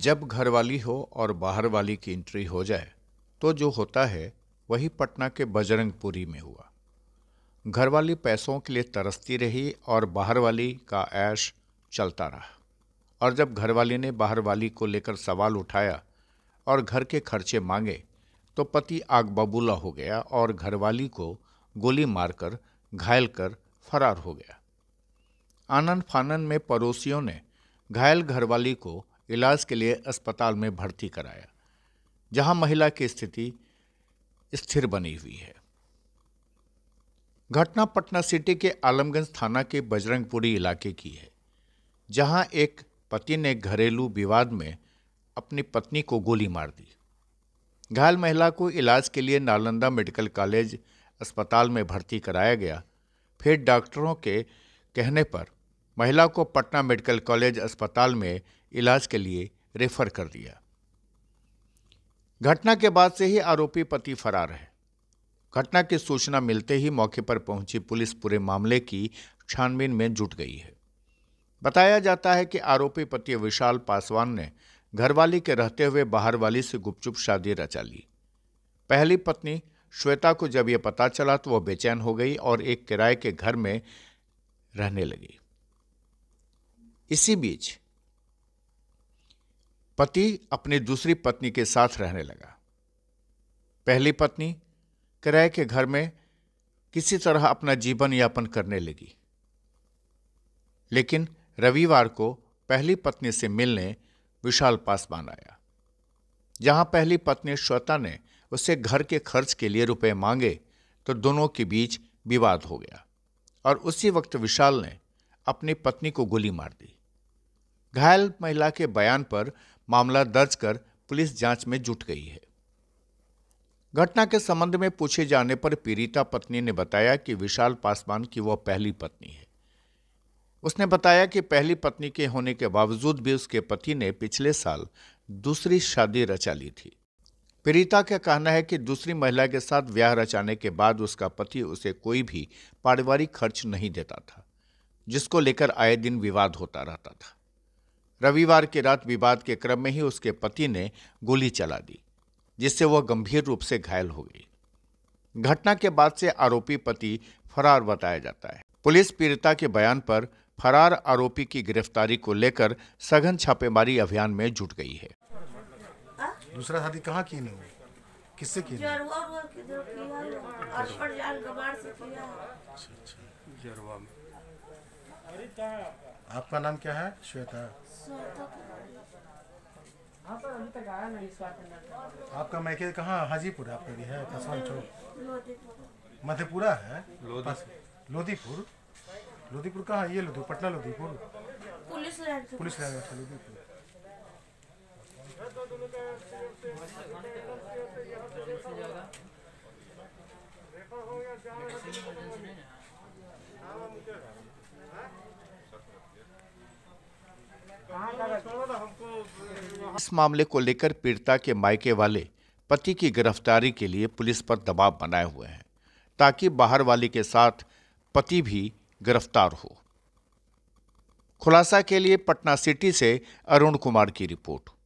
जब घर वाली हो और बाहर वाली की एंट्री हो जाए तो जो होता है वही पटना के बजरंगपुरी में हुआ घर वाली पैसों के लिए तरसती रही और बाहर वाली का ऐश चलता रहा और जब घरवाली ने बाहर वाली को लेकर सवाल उठाया और घर के खर्चे मांगे तो पति आग बबूला हो गया और घरवाली को गोली मारकर घायल कर फरार हो गया आनंद फानन में पड़ोसियों ने घायल घरवाली को इलाज के लिए अस्पताल में भर्ती कराया जहां महिला की स्थिति स्थिर बनी हुई है घटना पटना सिटी के आलमगंज थाना के बजरंगपुरी इलाके की है जहां एक पति ने घरेलू विवाद में अपनी पत्नी को गोली मार दी घायल महिला को इलाज के लिए नालंदा मेडिकल कॉलेज अस्पताल में भर्ती कराया गया फिर डॉक्टरों के कहने पर महिला को पटना मेडिकल कॉलेज अस्पताल में इलाज के लिए रेफर कर दिया घटना के बाद से ही आरोपी पति फरार है घटना की सूचना मिलते ही मौके पर पहुंची पुलिस पूरे मामले की छानबीन में जुट गई है बताया जाता है कि आरोपी पति विशाल पासवान ने घरवाली के रहते हुए बाहर वाली से गुपचुप शादी रचा ली पहली पत्नी श्वेता को जब यह पता चला तो वह बेचैन हो गई और एक किराए के घर में रहने लगी इसी बीच पति अपनी दूसरी पत्नी के साथ रहने लगा पहली पत्नी किराए के घर में किसी तरह अपना जीवन यापन करने लगी लेकिन रविवार को पहली पत्नी से मिलने विशाल पासवान आया जहां पहली पत्नी श्वेता ने उसे घर के खर्च के लिए रुपए मांगे तो दोनों के बीच विवाद हो गया और उसी वक्त विशाल ने अपनी पत्नी को गोली मार दी घायल महिला के बयान पर मामला दर्ज कर पुलिस जांच में जुट गई है घटना के संबंध में पूछे जाने पर पीड़िता पत्नी ने बताया कि विशाल पासवान की वह पहली पत्नी है उसने बताया कि पहली पत्नी के होने के बावजूद भी उसके पति ने पिछले साल दूसरी शादी रचा ली थी पीड़िता का कहना है कि दूसरी महिला के साथ ब्याह रचाने के बाद उसका पति उसे कोई भी पारिवारिक खर्च नहीं देता था जिसको लेकर आए दिन विवाद होता रहता था रविवार की रात विवाद के क्रम में ही उसके पति ने गोली चला दी जिससे वह गंभीर रूप से घायल हो गई घटना के बाद से आरोपी पति फरार बताया जाता है पुलिस पीड़िता के बयान पर फरार आरोपी की गिरफ्तारी को लेकर सघन छापेमारी अभियान में जुट गई है दूसरा शादी कहाँ की नहीं किससे की अच्छा, अच्छा। जरवा में आपका आपका नाम क्या है श्वेता आपका मैके कहाँ हाजीपुर आपका भी है चौक मधेपुरा है लोधीपुर लोधीपुर कहाँ ये लोधी पटना लोधीपुर पुलिस तो पुलिस अच्छा, लोधीपुर हो गया इस मामले को लेकर पीड़िता के मायके वाले पति की गिरफ्तारी के लिए पुलिस पर दबाव बनाए हुए हैं ताकि बाहर वाले के साथ पति भी गिरफ्तार हो खुलासा के लिए पटना सिटी से अरुण कुमार की रिपोर्ट